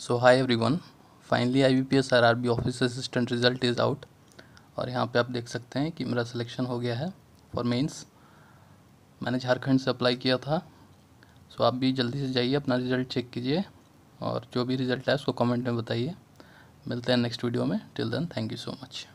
so hi everyone finally I B P S R R B office assistant result is out और यहाँ पे आप देख सकते हैं कि मेरा सिलेक्शन हो गया है फॉर मेंस मैंने झारखंड से अप्लाई किया था सो so, आप भी जल्दी से जाइए अपना रिज़ल्ट चेक कीजिए और जो भी रिज़ल्ट है उसको कमेंट में बताइए मिलते हैं नेक्स्ट वीडियो में till then thank you so much